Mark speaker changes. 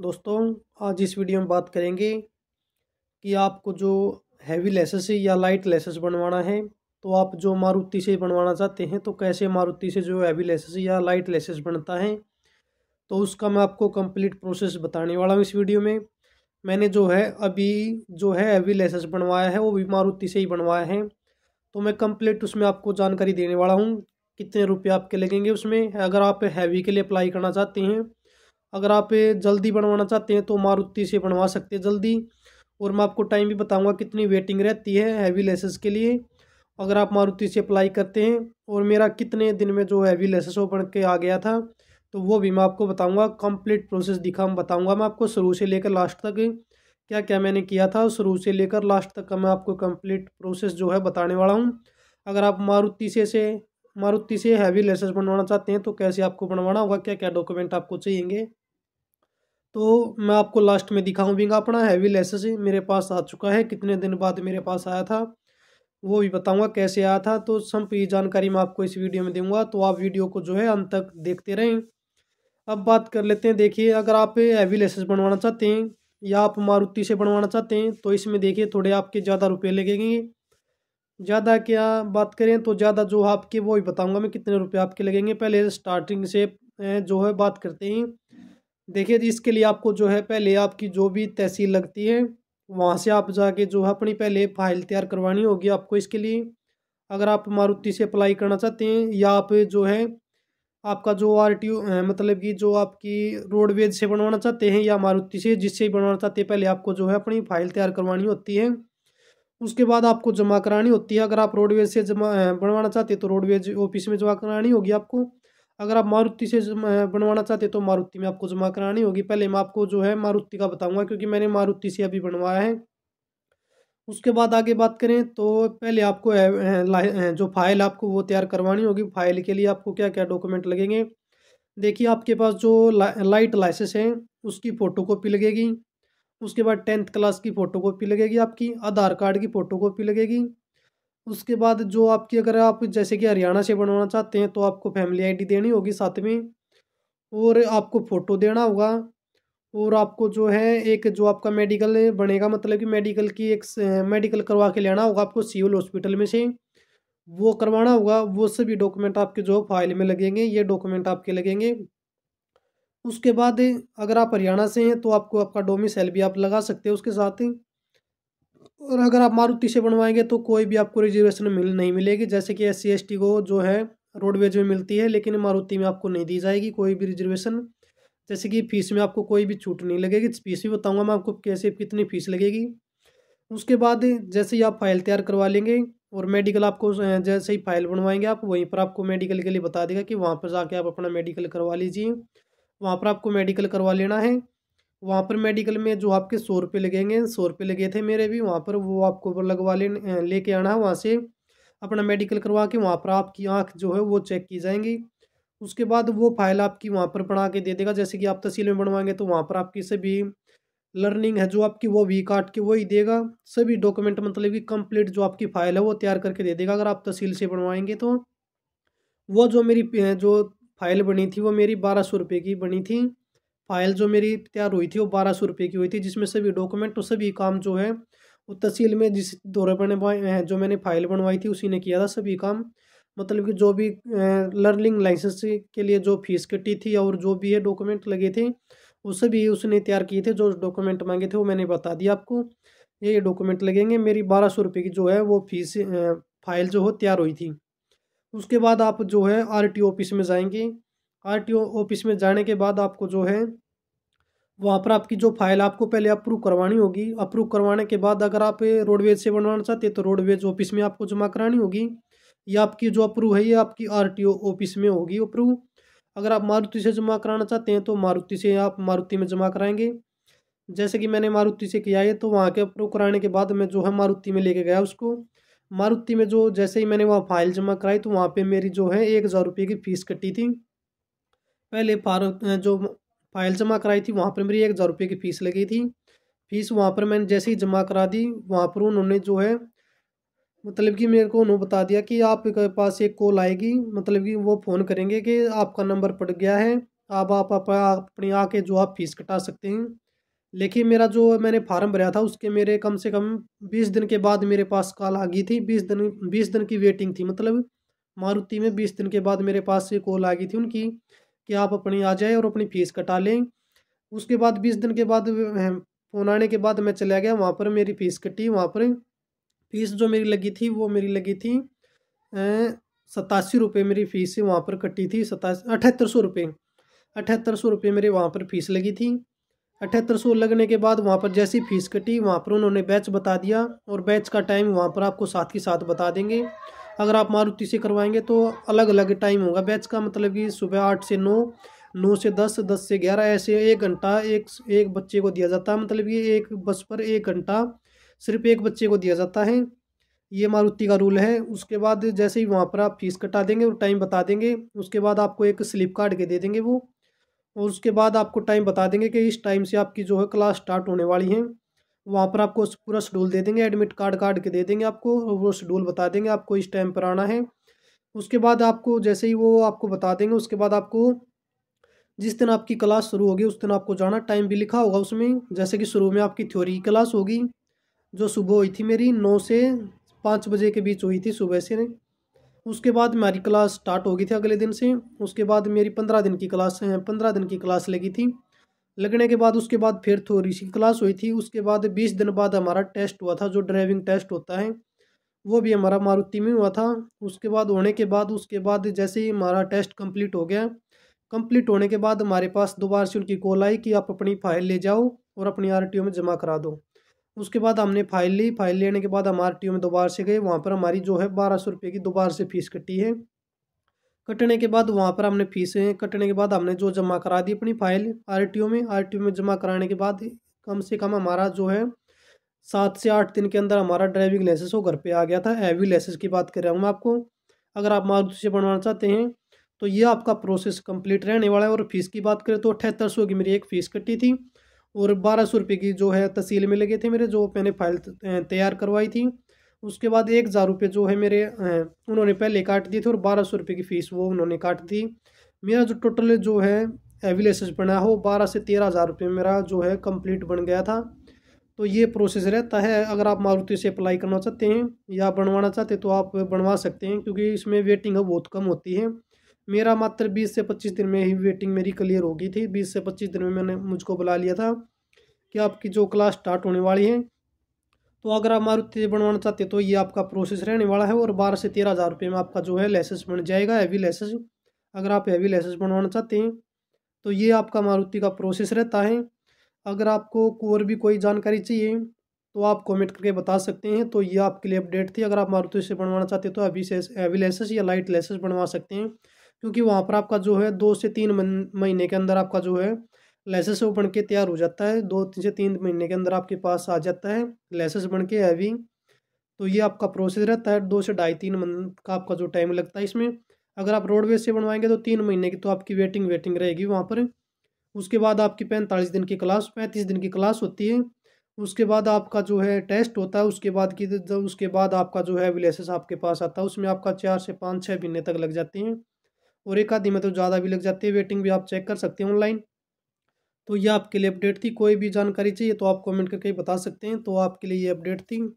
Speaker 1: दोस्तों आज इस वीडियो में बात करेंगे कि आपको जो हैवी लेसेस या लाइट लेसेस बनवाना है तो आप जो मारुति से बनवाना चाहते हैं तो कैसे मारुति से जो हैवी लेसेस या लाइट लेसेस बनता है तो उसका मैं आपको कंप्लीट प्रोसेस बताने वाला हूँ इस वीडियो में मैंने जो है अभी जो है हैवी लेसेस बनवाया है वो भी मारुति से ही बनवाया है तो मैं कंप्लीट उसमें आपको जानकारी देने वाला हूँ कितने रुपये आपके लगेंगे उसमें अगर आप हैवी के लिए अप्लाई करना चाहते हैं अगर आप जल्दी बनवाना चाहते हैं तो मारुति से बनवा सकते हैं जल्दी और मैं आपको टाइम भी बताऊंगा कितनी वेटिंग रहती है हैवी लेसेस के लिए अगर आप मारुति से अप्लाई करते हैं और मेरा कितने दिन में जो हैवी लेसेस बन के आ गया था तो वो भी मैं आपको बताऊंगा कंप्लीट प्रोसेस दिखा बताऊंगा मैं आपको शुरू से लेकर लास्ट तक क्या क्या मैंने किया था शुरू से लेकर लास्ट तक का मैं आपको कम्प्लीट प्रोसेस जो है बताने वाला हूँ अगर आप मारुति से से मारुति से हैवी लेसेस बनवाना चाहते हैं तो कैसे आपको बनवाना होगा क्या क्या डॉक्यूमेंट आपको चाहिए तो मैं आपको लास्ट में दिखाऊंगा अपना हैवी लेसेस मेरे पास आ चुका है कितने दिन बाद मेरे पास आया था वो भी बताऊंगा कैसे आया था तो संपूर्ण जानकारी मैं आपको इस वीडियो में दूंगा तो आप वीडियो को जो है अंत तक देखते रहें अब बात कर लेते हैं देखिए अगर आप हैवी लेसेस बनवाना चाहते हैं या आप मारुति से बनवाना चाहते हैं तो इसमें देखिए थोड़े आपके ज़्यादा रुपये लगेंगे ज़्यादा क्या बात करें तो ज़्यादा जो आपके वो ही बताऊँगा मैं कितने रुपये आपके लगेंगे पहले स्टार्टिंग से जो है बात करते हैं देखिए इसके लिए आपको जो है पहले आपकी जो भी तहसील लगती है वहाँ से आप जाके जो है अपनी पहले फाइल तैयार करवानी होगी आपको इसके लिए अगर आप मारुति से अप्लाई करना चाहते हैं या आप जो है आपका जो आर टी मतलब कि जो आपकी रोडवेज से बनवाना चाहते हैं या मारुति से जिससे बनवाना चाहते हैं पहले आपको जो है अपनी फाइल तैयार करवानी होती है उसके बाद आपको जमा करानी होती है अगर आप रोडवेज से जमा बनवाना चाहते हैं तो रोडवेज ऑफिस में जमा करानी होगी आपको अगर आप मारुति से बनवाना चाहते तो मारुति में आपको जमा करानी होगी पहले मैं आपको जो है मारुति का बताऊंगा क्योंकि मैंने मारुति से अभी बनवाया है उसके बाद आगे बात करें तो पहले आपको जो फाइल आपको वो तैयार करवानी होगी फाइल के लिए आपको क्या क्या डॉक्यूमेंट लगेंगे देखिए आपके पास जो ला, लाइट लाइसेंस है उसकी कापी लगेगी उसके बाद टेंथ क्लास की कापी लगेगी आपकी आधार कार्ड की कापी लगेगी उसके बाद जो आपकी अगर आप जैसे कि हरियाणा से बनवाना चाहते हैं तो आपको फैमिली आईडी देनी होगी साथ में और आपको फ़ोटो देना होगा और आपको जो है एक जो आपका मेडिकल बनेगा मतलब कि मेडिकल की एक मेडिकल करवा के लेना होगा आपको सिविल हॉस्पिटल में से वो करवाना होगा वो सभी डॉक्यूमेंट आपके जो फाइल में लगेंगे ये डॉक्यूमेंट आपके लगेंगे उसके बाद अगर आप हरियाणा से हैं तो आपको आपका डोमिसाइल भी आप लगा सकते हैं उसके साथ और अगर आप मारुति से बनवाएंगे तो कोई भी आपको रिजर्वेशन मिल नहीं मिलेगी जैसे कि एस सी को जो है रोडवेज में मिलती है लेकिन मारुति में आपको नहीं दी जाएगी कोई भी रिजर्वेशन जैसे कि फ़ीस में आपको कोई भी छूट नहीं लगेगी फीस भी बताऊंगा मैं आपको कैसे कितनी फ़ीस लगेगी उसके बाद जैसे ही आप फाइल तैयार करवा लेंगे और मेडिकल आपको जैसे ही फाइल बनवाएंगे आप वहीं पर आपको मेडिकल के लिए बता देगा कि वहाँ पर जाके आप अपना मेडिकल करवा लीजिए वहाँ पर आपको मेडिकल करवा लेना है वहाँ पर मेडिकल में जो आपके सौ रुपये लगेंगे सौ रुपये लगे थे मेरे भी वहाँ पर वो आपको लगवा ले लेके आना है वहाँ से अपना मेडिकल करवा के वहाँ पर आपकी आँख जो है वो चेक की जाएंगी उसके बाद वो फाइल आपकी वहाँ पर बना के दे देगा जैसे कि आप तहसील में बनवाएंगे तो वहाँ पर आपकी सभी लर्निंग है जो आपकी वो भी काट के वही देगा सभी डॉक्यूमेंट मतलब कि कंप्लीट जो आपकी फ़ाइल है वो तैयार करके दे देगा अगर आप तहसील से बनवाएंगे तो वो जो मेरी जो फाइल बनी थी वो मेरी बारह सौ रुपये की बनी थी फाइल जो मेरी तैयार हुई थी वो बारह सौ रुपये की हुई थी जिसमें सभी डॉक्यूमेंट और सभी काम जो है वो तहसील में जिस दौरे पर जो मैंने फाइल बनवाई थी उसी ने किया था सभी काम मतलब कि जो भी लर्निंग लाइसेंस के लिए जो फीस कटी थी और जो भी है डॉक्यूमेंट लगे थे वो सभी उसने तैयार किए थे जो डॉक्यूमेंट मांगे थे वो मैंने बता दिया आपको ये ये डॉक्यूमेंट लगेंगे मेरी बारह सौ रुपये की जो है वो फीस फाइल जो हो तैयार हुई थी उसके बाद आप जो है आर टी ऑफिस में जाएंगे आरटीओ ऑफिस में जाने के बाद आपको जो है वहाँ पर आपकी जो फाइल आपको पहले अप्रूव करवानी होगी अप्रूव करवाने के बाद अगर आप रोडवेज से बनवाना चाहते हैं तो रोडवेज ऑफिस में आपको जमा करानी होगी या आपकी जो अप्रूव है ये आपकी आरटीओ ऑफिस में होगी अप्रूव अगर आप मारुति से जमा कराना चाहते हैं तो मारुति से आप मारुति में जमा कराएंगे जैसे कि मैंने मारुति से किया है तो वहाँ के अप्रूव कराने के बाद मैं जो है मारुति में लेके गया उसको मारुति में जो जैसे ही मैंने वहाँ फाइल जमा कराई तो वहाँ पर मेरी जो है एक हज़ार रुपये की फ़ीस कटी थी पहले फार जो फाइल जमा कराई थी वहाँ पर मेरी एक हज़ार रुपये की फ़ीस लगी थी फ़ीस वहाँ पर मैंने जैसे ही जमा करा दी वहाँ पर उन्होंने जो है मतलब कि मेरे को उन्होंने बता दिया कि आपके पास एक कॉल आएगी मतलब कि वो फ़ोन करेंगे कि आपका नंबर पड़ गया है अब आप अपने आके जो आप फ़ीस कटा सकते हैं लेकिन मेरा जो मैंने फार्म भरा था उसके मेरे कम से कम बीस दिन के बाद मेरे पास कॉल आ गई थी बीस दिन बीस दिन की वेटिंग थी मतलब मारुति में बीस दिन के बाद मेरे पास ये कॉल आ गई थी उनकी कि आप अपनी आ जाए और अपनी फ़ीस कटा लें उसके बाद बीस दिन के बाद फ़ोन आने के बाद मैं चला गया वहाँ पर मेरी फ़ीस कटी वहाँ पर फ़ीस जो मेरी लगी थी वो मेरी लगी थी सतासी रुपये मेरी फ़ीस वहाँ पर कटी थी सतासी अठहत्तर सौ रुपये अठहत्तर सौ रुपये मेरे वहाँ पर फ़ीस लगी थी अठहत्तर सौ लगने के बाद वहाँ पर जैसी फ़ीस कटी वहाँ पर उन्होंने बैच बता दिया और बैच का टाइम वहाँ पर आपको साथ ही साथ बता देंगे अगर आप मारुति से करवाएंगे तो अलग अलग टाइम होगा बैच का मतलब कि सुबह आठ से नौ नौ से दस दस से ग्यारह ऐसे एक घंटा एक एक बच्चे को दिया जाता है मतलब ये एक बस पर एक घंटा सिर्फ एक बच्चे को दिया जाता है ये मारुति का रूल है उसके बाद जैसे ही वहाँ पर आप फीस कटा देंगे और टाइम बता देंगे उसके बाद आपको एक स्लिप काट के दे देंगे वो और उसके बाद आपको टाइम बता देंगे कि इस टाइम से आपकी जो है क्लास स्टार्ट होने वाली है वहाँ पर आपको पूरा शेड्यूल दे देंगे एडमिट कार्ड काट के दे देंगे आपको वो शेड्यूल बता देंगे आपको इस टाइम पर आना है उसके बाद आपको जैसे ही वो आपको बता देंगे उसके बाद आपको जिस दिन आपकी क्लास शुरू होगी उस दिन आपको जाना टाइम भी लिखा होगा उसमें जैसे कि शुरू में आपकी थ्योरी की क्लास होगी जो सुबह हुई थी मेरी नौ से पाँच बजे के बीच हुई थी सुबह से उसके बाद मेरी क्लास स्टार्ट होगी थी अगले दिन से उसके बाद मेरी पंद्रह दिन की क्लास पंद्रह दिन की क्लास लगी थी लगने के बाद उसके बाद फिर थोड़ी सी क्लास हुई थी उसके बाद बीस दिन बाद हमारा टेस्ट हुआ था जो ड्राइविंग टेस्ट होता है वो भी हमारा मारुति में हुआ था उसके बाद होने के बाद उसके बाद जैसे ही हमारा टेस्ट कंप्लीट हो गया कंप्लीट होने के बाद हमारे पास दोबारा से उनकी कॉल आई कि आप अपनी फ़ाइल ले जाओ और अपनी आर में जमा करा दो उसके बाद हमने फ़ाइल ली फाइल लेने के बाद हम आर में दोबारा से गए वहाँ पर हमारी जो है बारह सौ रुपये की दोबारा से फ़ीस कटी है कटने के बाद वहाँ पर हमने फीसें कटने के बाद हमने जो जमा करा दी अपनी फाइल आर में आर में जमा कराने के बाद कम से कम हमारा जो है सात से आठ दिन के अंदर हमारा ड्राइविंग लाइसेंस वो घर पे आ गया था हैवी लाइसेंस की बात कर रहा हूँ मैं आपको अगर आप मार्ग से बनवाना चाहते हैं तो ये आपका प्रोसेस कंप्लीट रहने वाला है और फीस की बात करें तो अठहत्तर सौ की मेरी एक फ़ीस कटी थी और बारह सौ रुपये की जो है तहसील में लगे थे मेरे जो मैंने फाइल तैयार करवाई थी उसके बाद एक हज़ार रुपये जो है मेरे उन्होंने पहले काट दिए थे और बारह सौ रुपये की फ़ीस वो उन्होंने काट दी मेरा जो टोटल जो है एविलेसेज बना वो बारह से तेरह हज़ार रुपये मेरा जो है कंप्लीट बन गया था तो ये प्रोसेस रहता है अगर आप मारुति से अप्लाई करना चाहते हैं या बनवाना चाहते हैं तो आप बनवा सकते हैं क्योंकि इसमें वेटिंग बहुत कम होती है मेरा मात्र बीस से पच्चीस दिन में ही वेटिंग मेरी क्लियर हो गई थी बीस से पच्चीस दिन में मैंने मुझको बुला लिया था कि आपकी जो क्लास स्टार्ट होने वाली है तो अगर आप मारुति से बनवाना चाहते हैं तो ये आपका प्रोसेस रहने वाला है और बारह से तेरह हज़ार रुपये में आपका जो है लाइसेंस बन जाएगा हैवी लाइसेंस अगर आप हैवी लाइसेंस बनवाना चाहते हैं तो ये आपका मारुति का प्रोसेस रहता है अगर आपको और भी कोई जानकारी चाहिए तो आप कमेंट करके बता सकते हैं तो ये आपके लिए अपडेट थी अगर आप मारुति से बनवाना चाहते हैं तो अभी हैवी लाइसेंस या लाइट लाइसेंस बनवा सकते हैं क्योंकि वहाँ पर आपका जो है दो से तीन महीने के अंदर आपका जो है लेसेस बन के तैयार हो जाता है दो तीन से तीन महीने के अंदर आपके पास आ जाता है लेसेस बन के हैवी तो ये आपका प्रोसेस रहता है दो से ढाई तीन मंथ का आपका जो टाइम लगता है इसमें अगर आप रोडवेज से बनवाएंगे तो तीन महीने की तो आपकी वेटिंग वेटिंग रहेगी वहाँ पर उसके बाद आपकी पैंतालीस दिन की क्लास पैंतीस दिन की क्लास होती है उसके बाद आपका जो है टेस्ट होता है उसके बाद की जब उसके बाद आपका जो है विलेसेस आपके पास आता है उसमें आपका चार से पाँच छः महीने तक लग जाते हैं और एक आधी में तो ज़्यादा भी लग जाती है वेटिंग भी आप चेक कर सकते हैं ऑनलाइन तो यह आपके लिए अपडेट थी कोई भी जानकारी चाहिए तो आप कमेंट करके बता सकते हैं तो आपके लिए ये अपडेट थी